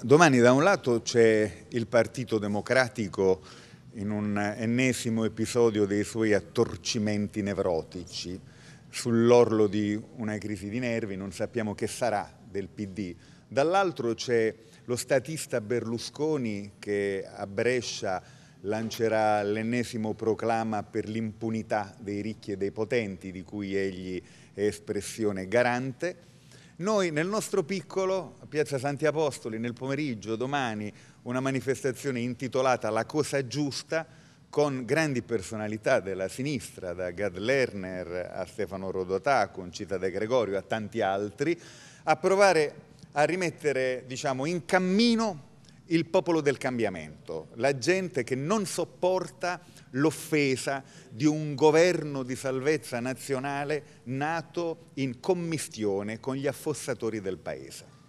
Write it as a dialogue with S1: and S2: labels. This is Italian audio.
S1: domani da un lato c'è il Partito Democratico in un ennesimo episodio dei suoi attorcimenti nevrotici, sull'orlo di una crisi di nervi, non sappiamo che sarà del PD. Dall'altro c'è lo statista Berlusconi che a Brescia lancerà l'ennesimo proclama per l'impunità dei ricchi e dei potenti, di cui egli è espressione garante. Noi nel nostro piccolo, a Piazza Santi Apostoli, nel pomeriggio, domani, una manifestazione intitolata La cosa giusta, con grandi personalità della sinistra, da Gad Lerner a Stefano Rodotà, Concita De Gregorio, a tanti altri, a provare a rimettere diciamo, in cammino il popolo del cambiamento, la gente che non sopporta l'offesa di un governo di salvezza nazionale nato in commistione con gli affossatori del paese.